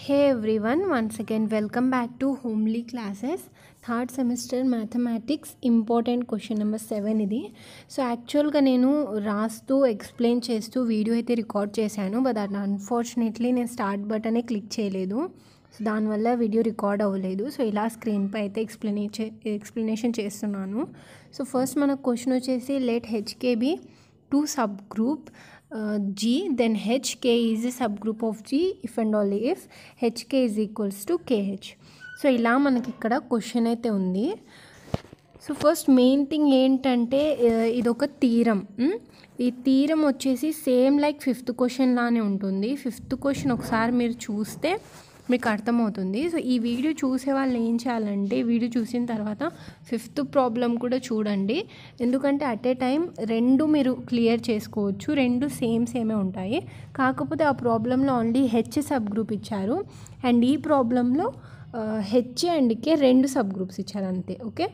hey everyone once again welcome back to homely classes third semester mathematics important question number seven ఇది so యాక్చువల్గా నేను రాస్తూ explain చేస్తూ video అయితే record చేశాను బట్ అట్ అన్ఫార్చునేట్లీ నేను స్టార్ట్ బటనే క్లిక్ చేయలేదు సో దానివల్ల వీడియో రికార్డ్ అవ్వలేదు సో ఇలా స్క్రీన్పై అయితే ఎక్స్ప్లెయిన్ ఎక్స్ప్లెనేషన్ చేస్తున్నాను సో ఫస్ట్ మనకు క్వశ్చన్ వచ్చేసి let H K be two subgroup uh, G then HK is a subgroup of G if and only if HK is equals to KH so ఇలా మనకి ఇక్కడ క్వశ్చన్ అయితే ఉంది సో ఫస్ట్ మెయిన్ థింగ్ ఏంటంటే ఇదొక తీరం ఈ తీరం వచ్చేసి సేమ్ లైక్ ఫిఫ్త్ క్వశ్చన్ లానే ఉంటుంది ఫిఫ్త్ క్వశ్చన్ ఒకసారి మీరు చూస్తే మీకు అర్థమవుతుంది సో ఈ వీడియో చూసే వాళ్ళు ఏం చేయాలంటే వీడియో చూసిన తర్వాత ఫిఫ్త్ ప్రాబ్లం కూడా చూడండి ఎందుకంటే అట్ ఏ టైం రెండు మీరు క్లియర్ చేసుకోవచ్చు రెండు సేమ్ సేమే ఉంటాయి కాకపోతే ఆ ప్రాబ్లంలో ఓన్లీ హెచ్ సబ్ గ్రూప్ ఇచ్చారు అండ్ ఈ ప్రాబ్లంలో హెచ్ అండ్ కే రెండు సబ్ గ్రూప్స్ ఇచ్చారు అంతే ఓకే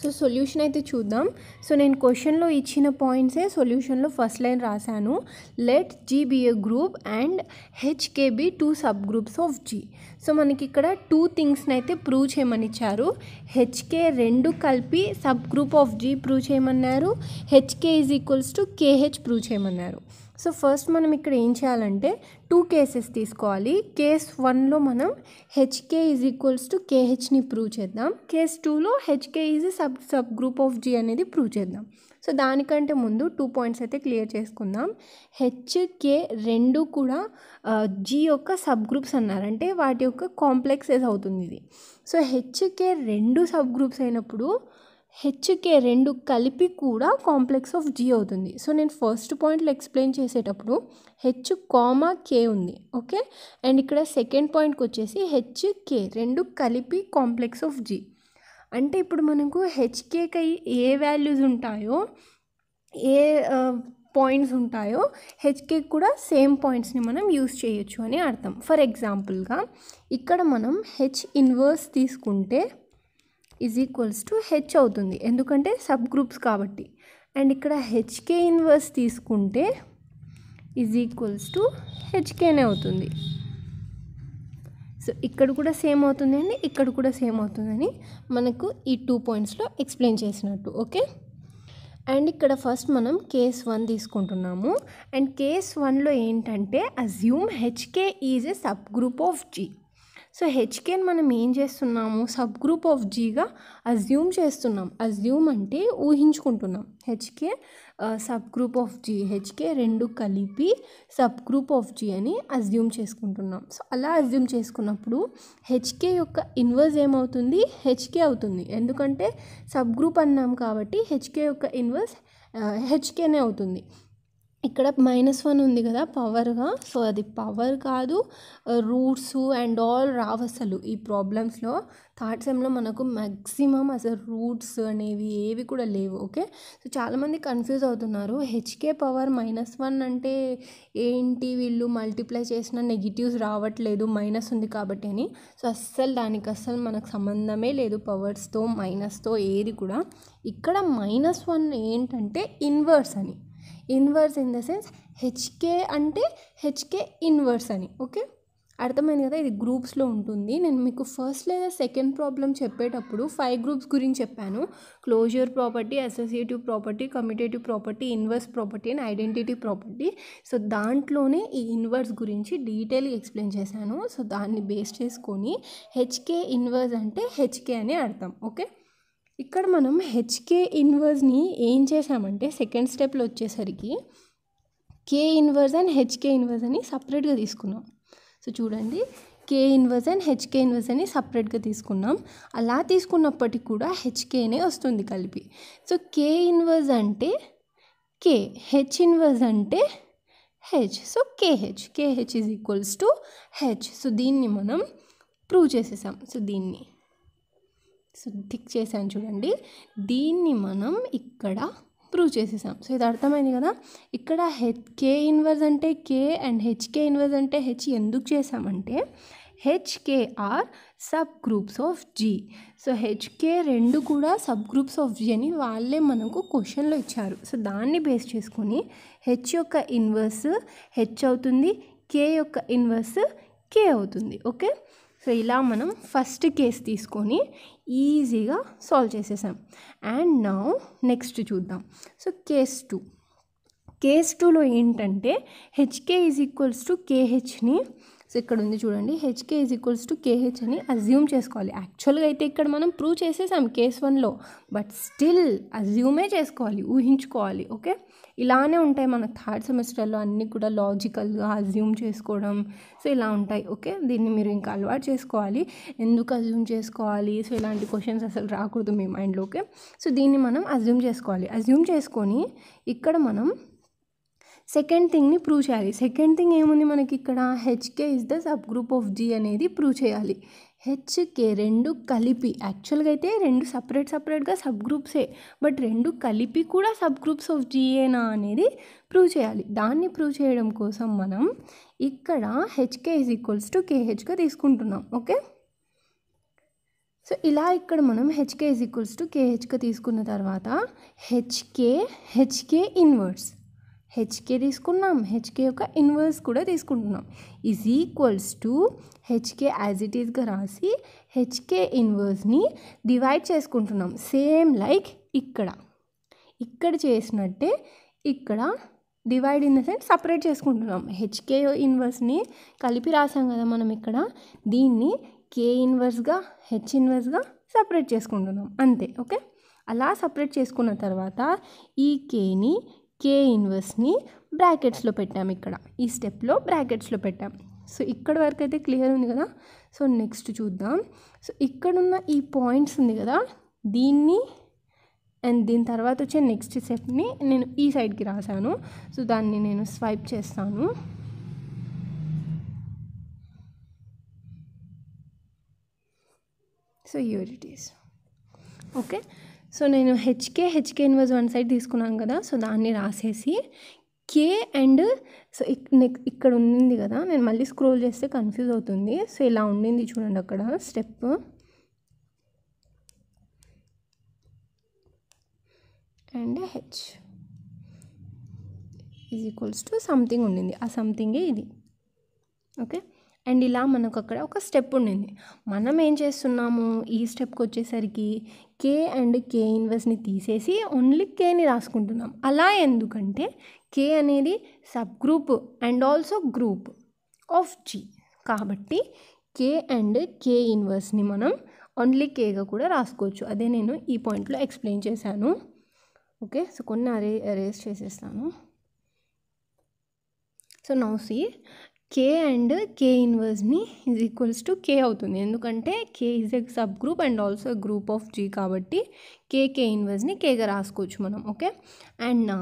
సో సొల్యూషన్ అయితే చూద్దాం సో నేను క్వశ్చన్లో ఇచ్చిన పాయింట్సే సొల్యూషన్లో ఫస్ట్ లైన్ రాశాను let G be a group and H K be two sub groups of G so మనకి ఇక్కడ టూ థింగ్స్ని అయితే ప్రూవ్ చేయమని ఇచ్చారు హెచ్కే రెండు కలిపి sub group of G prove చేయమన్నారు HK is equals to KH prove చేయమన్నారు సో ఫస్ట్ మనం ఇక్కడ ఏం చేయాలంటే టూ కేసెస్ తీసుకోవాలి కేస్ వన్లో మనం హెచ్కే ఈజ్ ఈక్వల్స్ టు కేహెచ్ని ప్రూవ్ చేద్దాం కేస్ టూలో HK is sub sub group of G అనేది ప్రూవ్ చేద్దాం సో దానికంటే ముందు టూ పాయింట్స్ అయితే క్లియర్ చేసుకుందాం హెచ్కే రెండు కూడా జీ యొక్క సబ్ గ్రూప్స్ అన్నారు అంటే వాటి యొక్క కాంప్లెక్సెస్ అవుతుంది ఇది సో హెచ్కే రెండు సబ్ గ్రూప్స్ అయినప్పుడు హెచ్కే రెండు కలిపి కూడా కాంప్లెక్స్ ఆఫ్ జీ అవుతుంది సో నేను ఫస్ట్ పాయింట్లో ఎక్స్ప్లెయిన్ చేసేటప్పుడు హెచ్ కామా కే ఉంది ఓకే అండ్ ఇక్కడ సెకండ్ పాయింట్కి వచ్చేసి హెచ్ కే రెండు కలిపి కాంప్లెక్స్ ఆఫ్ జీ అంటే ఇప్పుడు మనకు హెచ్కేకి ఏ వాల్యూస్ ఉంటాయో ఏ పాయింట్స్ ఉంటాయో హెచ్కే కూడా సేమ్ పాయింట్స్ని మనం యూస్ చేయొచ్చు అని అర్థం ఫర్ ఎగ్జాంపుల్గా ఇక్కడ మనం హెచ్ ఇన్వర్స్ తీసుకుంటే ఈజ్ ఈక్వల్స్ టు హెచ్ అవుతుంది ఎందుకంటే సబ్ గ్రూప్స్ కాబట్టి అండ్ ఇక్కడ హెచ్కే ఇన్వర్స్ తీసుకుంటే ఈజ్ ఈక్వల్స్ టు హెచ్కేనే అవుతుంది సో ఇక్కడ కూడా సేమ్ అవుతుందండి ఇక్కడ కూడా సేమ్ అవుతుందని మనకు ఈ టూ పాయింట్స్లో ఎక్స్ప్లెయిన్ చేసినట్టు ఓకే అండ్ ఇక్కడ ఫస్ట్ మనం కేస్ వన్ తీసుకుంటున్నాము అండ్ కేస్ వన్లో ఏంటంటే assume H K is a sub group of G so హెచ్కేన్ మనం ఏం చేస్తున్నాము సబ్ గ్రూప్ ఆఫ్ జీగా అజ్యూమ్ చేస్తున్నాం అజ్యూమ్ అంటే ఊహించుకుంటున్నాం H K sub group of G H K రెండు కలిపి సబ్ గ్రూప్ ఆఫ్ జీ అని అజ్యూమ్ చేసుకుంటున్నాం సో అలా అజ్యూమ్ చేసుకున్నప్పుడు హెచ్కే యొక్క ఇన్వర్స్ ఏమవుతుంది హెచ్కే అవుతుంది ఎందుకంటే సబ్ గ్రూప్ అన్నాం కాబట్టి హెచ్కే యొక్క ఇన్వర్స్ హెచ్కేనే అవుతుంది ఇక్కడ మైనస్ వన్ ఉంది కదా పవర్గా సో అది పవర్ కాదు రూట్స్ అండ్ ఆల్ రావు అసలు ఈ ప్రాబ్లమ్స్లో థర్డ్ సెమ్లో మనకు మ్యాక్సిమం అసలు రూట్స్ అనేవి ఏవి కూడా లేవు ఓకే సో చాలామంది కన్ఫ్యూజ్ అవుతున్నారు హెచ్కే పవర్ మైనస్ వన్ అంటే ఏంటి వీళ్ళు మల్టిప్లై చేసిన నెగిటివ్స్ రావట్లేదు మైనస్ ఉంది కాబట్టి అని సో అస్సలు దానికి అస్సలు మనకు సంబంధమే లేదు పవర్స్తో మైనస్తో ఏది కూడా ఇక్కడ మైనస్ వన్ ఏంటంటే ఇన్వర్స్ అని inverse in the sense H K అంటే హెచ్కే ఇన్వర్స్ అని ఓకే అర్థమైంది కదా ఇది గ్రూప్స్లో ఉంటుంది నేను మీకు ఫస్ట్ లేదా సెకండ్ ప్రాబ్లం చెప్పేటప్పుడు ఫైవ్ గ్రూప్స్ గురించి చెప్పాను closure property associative property commutative property inverse property and identity property so దాంట్లోనే ఈ ఇన్వర్స్ గురించి డీటెయిల్ ఎక్స్ప్లెయిన్ చేశాను సో దాన్ని బేస్ చేసుకొని హెచ్కే ఇన్వర్స్ అంటే హెచ్కే అని అర్థం ఓకే ఇక్కడ మనం హెచ్కే ఇన్వర్స్ని ఏం చేసామంటే సెకండ్ స్టెప్లో వచ్చేసరికి K inverse and H K inverse అని సపరేట్గా తీసుకున్నాం సో చూడండి K inverse and H K inverse అని సపరేట్గా తీసుకున్నాం అలా తీసుకున్నప్పటికీ కూడా హెచ్కేనే వస్తుంది కలిపి సో కే ఇన్వర్స్ అంటే కే హెచ్ ఇన్వర్స్ అంటే H so K H K H is equals to H so దీన్ని మనం ప్రూవ్ చేసేసాం సో దీన్ని థిక్ చేశాను చూడండి దీన్ని మనం ఇక్కడ ప్రూవ్ చేసేసాం సో ఇది అర్థమైంది కదా ఇక్కడ హెచ్ కే ఇన్వర్స్ అంటే కే అండ్ హెచ్కే ఇన్వర్స్ అంటే హెచ్ ఎందుకు చేసామంటే H K are sub groups of G so H K రెండు కూడా సబ్ గ్రూప్స్ ఆఫ్ జి అని వాళ్ళే మనకు క్వశ్చన్లో ఇచ్చారు సో దాన్ని బేస్ చేసుకొని హెచ్ యొక్క ఇన్వర్స్ హెచ్ అవుతుంది కే యొక్క ఇన్వర్స్ కే అవుతుంది ఓకే సో ఇలా మనం ఫస్ట్ కేస్ తీసుకొని ఈజీగా సాల్వ్ చేసేసాం అండ్ నా నెక్స్ట్ చూద్దాం సో కేస్ టూ కేస్ టూలో ఏంటంటే హెచ్కే ఈజ్ ఈక్వల్స్ టు కేహెచ్ని సో ఇక్కడ ఉంది చూడండి H K is equals to K H అని అజ్యూమ్ చేసుకోవాలి యాక్చువల్గా అయితే ఇక్కడ మనం ప్రూవ్ చేసేసాం కేస్ వన్లో బట్ స్టిల్ అజ్యూమే చేసుకోవాలి ఊహించుకోవాలి ఓకే ఇలానే ఉంటాయి మన థర్డ్ సెమిస్టర్లో అన్నీ కూడా లాజికల్గా అజ్యూమ్ చేసుకోవడం సో ఇలా ఉంటాయి ఓకే దీన్ని మీరు ఇంకా అలవాటు చేసుకోవాలి ఎందుకు అజ్యూమ్ చేసుకోవాలి సో ఇలాంటి క్వశ్చన్స్ అసలు రాకూడదు మీ మైండ్లోకి సో దీన్ని మనం అజ్యూమ్ చేసుకోవాలి అజ్యూమ్ చేసుకొని ఇక్కడ మనం సెకండ్ థింగ్ని ప్రూవ్ చేయాలి సెకండ్ థింగ్ ఏముంది మనకి ఇక్కడ H K is the sub group of G అనేది ప్రూవ్ చేయాలి హెచ్కే రెండు కలిపి యాక్చువల్గా అయితే రెండు సపరేట్ సపరేట్గా సబ్ గ్రూప్సే బట్ రెండు కలిపి కూడా సబ్ గ్రూప్స్ ఆఫ్ జిఏనా అనేది ప్రూవ్ చేయాలి దాన్ని ప్రూవ్ చేయడం కోసం మనం ఇక్కడ హెచ్కే ఇస్ ఈక్వల్స్ టు కేహెచ్గా తీసుకుంటున్నాం ఓకే సో ఇలా ఇక్కడ మనం హెచ్కే ఇస్ ఈక్వల్స్ టు కేహెచ్గా తీసుకున్న తర్వాత హెచ్కే హెచ్కే ఇన్వర్స్ హెచ్కే తీసుకున్నాం హెచ్కే యొక్క ఇన్వర్స్ కూడా తీసుకుంటున్నాం is equals to H K as it ఈస్గా రాసి హెచ్కే ఇన్వర్స్ని డివైడ్ చేసుకుంటున్నాం సేమ్ లైక్ ఇక్కడ ఇక్కడ చేసినట్టే ఇక్కడ divide in the sense separate చేసుకుంటున్నాం హెచ్కే ఇన్వర్స్ని కలిపి రాసాం కదా మనం ఇక్కడ దీన్ని కే ఇన్వర్స్గా హెచ్ ఇన్వర్స్గా సపరేట్ చేసుకుంటున్నాం అంతే ఓకే అలా సపరేట్ చేసుకున్న తర్వాత ఈ కేని కే ఇన్వర్స్ని బ్రాకెట్స్లో పెట్టాము ఇక్కడ ఈ స్టెప్లో బ్రాకెట్స్లో పెట్టాం సో ఇక్కడ వరకు అయితే క్లియర్ ఉంది కదా సో నెక్స్ట్ చూద్దాం సో ఇక్కడున్న ఈ పాయింట్స్ ఉంది కదా దీన్ని అండ్ దీని తర్వాత వచ్చే నెక్స్ట్ స్టెప్ని నేను ఈ సైడ్కి రాశాను సో దాన్ని నేను స్వైప్ చేస్తాను సో యూరిటీస్ ఓకే సో నేను H K H K inverse one side తీసుకున్నాను కదా సో దాన్ని రాసేసి కే అండ్ సో నెక్ ఇక్కడ ఉండింది కదా నేను మళ్ళీ స్క్రోల్ చేస్తే కన్ఫ్యూజ్ అవుతుంది సో ఇలా ఉండింది చూడండి అక్కడ step and H is equals to something ఉండింది ఆ సంథింగే ఇది ఓకే అండ్ ఇలా మనకు అక్కడ ఒక స్టెప్ ఉండింది మనం ఏం చేస్తున్నాము ఈ స్టెప్కి వచ్చేసరికి కే అండ్ కే ఇన్వర్స్ని తీసేసి ఓన్లీ కేని రాసుకుంటున్నాం అలా ఎందుకంటే కే అనేది sub group and also group of G కాబట్టి కే అండ్ కే ఇన్వర్స్ని మనం ఓన్లీ కేగా కూడా రాసుకోవచ్చు అదే నేను ఈ పాయింట్లో ఎక్స్ప్లెయిన్ చేశాను ఓకే సో కొన్ని అరే అరేస్ చేసేస్తాను so now see K and K ఇన్వర్స్ని ఈజ్ ఈక్వల్స్ టు కే అవుతుంది ఎందుకంటే K is a sub group and also group of G కాబట్టి కే కే ఇన్వర్స్ని కేగా రాసుకోవచ్చు మనం ఓకే అండ్ నా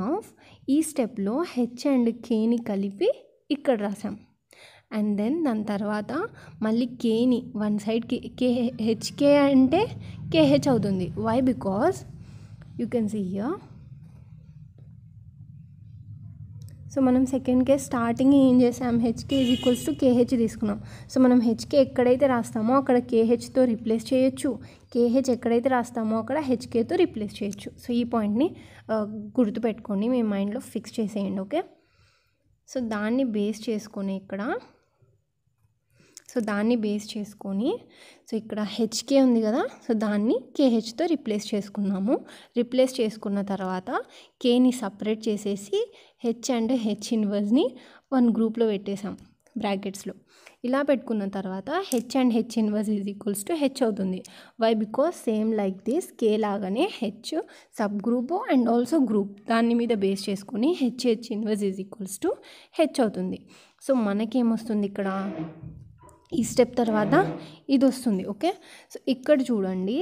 ఈ స్టెప్లో హెచ్ అండ్ కేని కలిపి ఇక్కడ రాసాం అండ్ దెన్ దాని తర్వాత మళ్ళీ కేని వన్ సైడ్ కే హెచ్కే అంటే కేహెచ్ అవుతుంది why because you can see here so మనం సెకండ్ కేస్ స్టార్టింగ్ ఏం చేసాం H K is equals to K H తీసుకున్నాం సో మనం హెచ్కే ఎక్కడైతే రాస్తామో అక్కడ కేహెచ్తో రీప్లేస్ చేయొచ్చు కేహెచ్ ఎక్కడైతే రాస్తామో అక్కడ హెచ్కేతో రీప్లేస్ చేయొచ్చు సో ఈ పాయింట్ని గుర్తుపెట్టుకోండి మీ మైండ్లో ఫిక్స్ చేసేయండి ఓకే సో దాన్ని బేస్ చేసుకొని ఇక్కడ సో దాన్ని బేస్ చేసుకొని సో ఇక్కడ హెచ్కే ఉంది కదా సో దాన్ని కేహెచ్తో రిప్లేస్ చేసుకున్నాము రిప్లేస్ చేసుకున్న తర్వాత కేని సపరేట్ చేసేసి హెచ్ అండ్ హెచ్ ఇన్వర్స్ని వన్ గ్రూప్లో పెట్టేశాం బ్రాకెట్స్లో ఇలా పెట్టుకున్న తర్వాత H and H inverse is equals to H అవుతుంది why because same like this K లాగానే H sub group and also group దాని మీద బేస్ చేసుకొని H H inverse is equals to H అవుతుంది సో మనకేమొస్తుంది ఇక్కడ ఈ స్టెప్ తర్వాత ఇది వస్తుంది ఓకే సో ఇక్కడ చూడండి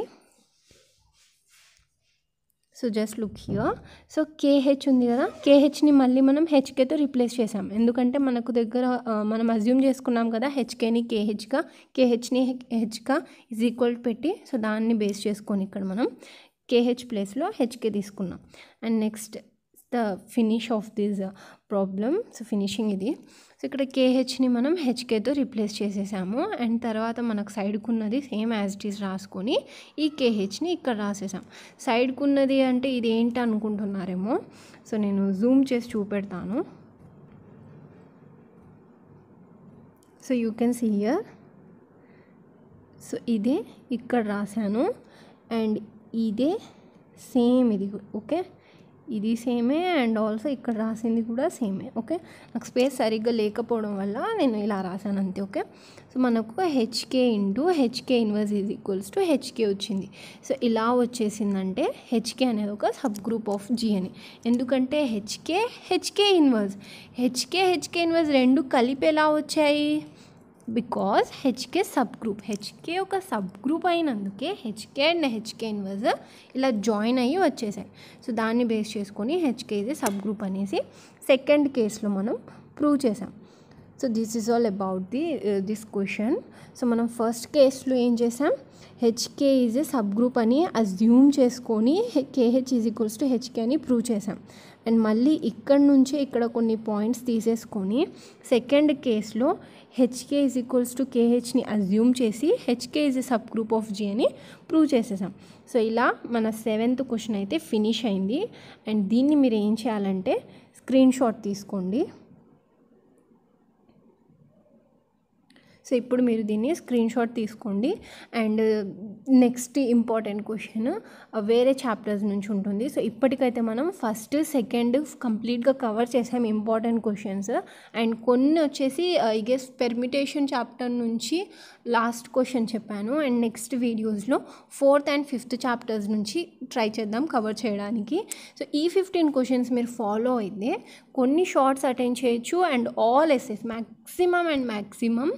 so just look here so K H ఉంది కదా కేహెచ్ని మళ్ళీ మనం హెచ్కేతో రీప్లేస్ చేసాం ఎందుకంటే మనకు దగ్గర మనం అజ్యూమ్ చేసుకున్నాం కదా హెచ్కేని కేహెచ్గా కేహెచ్ని హెచ్గా ఈజ్ ఈక్వల్ పెట్టి సో దాన్ని బేస్ చేసుకొని ఇక్కడ మనం కేహెచ్ ప్లేస్లో హెచ్కే తీసుకున్నాం and next the finish of this problem so finishing ఇది సో ఇక్కడ కేహెచ్ని మనం హెచ్కేతో రీప్లేస్ చేసేసాము అండ్ తర్వాత మనకు సైడ్కున్నది సేమ్ యాజ్ ఇట్ ఈస్ రాసుకొని ఈ కేహెచ్ని ఇక్కడ రాసేసాం సైడ్కున్నది అంటే ఇది ఏంటి అనుకుంటున్నారేమో సో నేను జూమ్ చేసి చూపెడతాను so you can see here so ఇదే ఇక్కడ రాశాను అండ్ ఇదే సేమ్ ఇది ఓకే ఇది సేమే అండ్ ఆల్సో ఇక్కడ రాసింది కూడా సేమే ఓకే నాకు స్పేస్ సరిగ్గా లేకపోవడం వల్ల నేను ఇలా రాశాను అంతే ఓకే సో మనకు H K into H K inverse is equals to H K వచ్చింది సో ఇలా వచ్చేసిందంటే హెచ్కే అనేది ఒక సబ్ గ్రూప్ ఆఫ్ జి అని ఎందుకంటే H K H K inverse H K H K inverse రెండు కలిపి ఎలా వచ్చాయి because H K sub group H K ఒక సబ్ గ్రూప్ అయినందుకే హెచ్కే అండ్ హెచ్కే ఇన్వర్స్ ఇలా జాయిన్ అయ్యి వచ్చేసాయి సో దాన్ని బేస్ చేసుకొని హెచ్కే ఇది సబ్ గ్రూప్ అనేసి సెకండ్ కేసులో మనం ప్రూవ్ చేసాం so this is all about the this question so మనం ఫస్ట్ కేస్లో ఏం చేసాం H K is a sub group అని అజ్యూమ్ చేసుకొని K H is equals to H K అని ప్రూవ్ చేసాం అండ్ మళ్ళీ ఇక్కడ నుంచే ఇక్కడ కొన్ని పాయింట్స్ తీసేసుకొని సెకండ్ కేస్లో హెచ్కే ఈజ్ ఈక్వల్స్ టు కేహెచ్ని అజ్యూమ్ చేసి H K is a sub group of G అని ప్రూవ్ చేసేసాం సో ఇలా మన సెవెంత్ క్వశ్చన్ అయితే ఫినిష్ అయింది అండ్ దీన్ని మీరు ఏం చేయాలంటే స్క్రీన్ షాట్ తీసుకోండి సో ఇప్పుడు మీరు దీన్ని స్క్రీన్ షాట్ తీసుకోండి అండ్ నెక్స్ట్ ఇంపార్టెంట్ క్వశ్చన్ వేరే చాప్టర్స్ నుంచి ఉంటుంది సో ఇప్పటికైతే మనం ఫస్ట్ సెకండ్ కంప్లీట్గా కవర్ చేసాం ఇంపార్టెంట్ క్వశ్చన్స్ అండ్ కొన్ని వచ్చేసి ఐ గెస్ పెర్మిటేషన్ చాప్టర్ నుంచి లాస్ట్ క్వశ్చన్ చెప్పాను అండ్ నెక్స్ట్ వీడియోస్లో ఫోర్త్ అండ్ ఫిఫ్త్ చాప్టర్స్ నుంచి ట్రై చేద్దాం కవర్ చేయడానికి సో ఈ ఫిఫ్టీన్ క్వశ్చన్స్ మీరు ఫాలో అయితే కొన్ని షార్ట్స్ అటెండ్ చేయొచ్చు and all S S maximum and maximum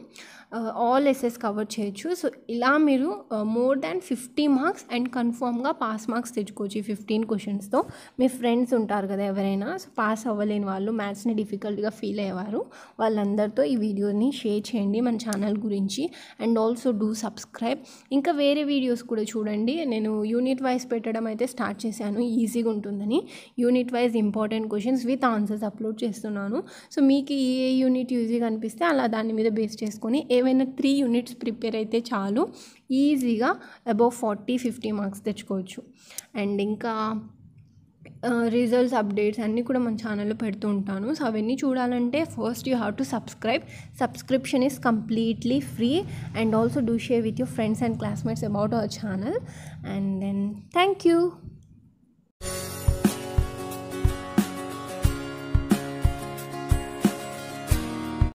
all S S cover చేయొచ్చు సో ఇలా మీరు more than fifty marks and కన్ఫామ్గా పాస్ మార్క్స్ తెచ్చుకోవచ్చు ఈ ఫిఫ్టీన్ క్వశ్చన్స్తో మీ ఫ్రెండ్స్ ఉంటారు కదా ఎవరైనా సో పాస్ అవ్వలేని వాళ్ళు మ్యాథ్స్ని డిఫికల్ట్గా ఫీల్ అయ్యేవారు వాళ్ళందరితో ఈ వీడియోని షేర్ చేయండి మన ఛానల్ గురించి అండ్ ఆల్సో డూ సబ్స్క్రైబ్ ఇంకా వేరే వీడియోస్ కూడా చూడండి నేను యూనిట్ వైజ్ పెట్టడం అయితే స్టార్ట్ చేశాను ఈజీగా ఉంటుందని unit wise important questions with answers upload చేస్తున్నాను సో మీకు ఏ యూనిట్ ఈజీగా అనిపిస్తే అలా దాని మీద బేస్ చేసుకొని ఏ ఏవైనా త్రీ యూనిట్స్ ప్రిపేర్ అయితే చాలు ఈజీగా అబౌవ్ ఫార్టీ ఫిఫ్టీ మార్క్స్ తెచ్చుకోవచ్చు అండ్ ఇంకా రిజల్ట్స్ అప్డేట్స్ అన్నీ కూడా మన ఛానల్లో పెడుతూ ఉంటాను సో అవన్నీ చూడాలంటే first you have to subscribe subscription is completely free and also do share with your friends and classmates about our channel and then thank you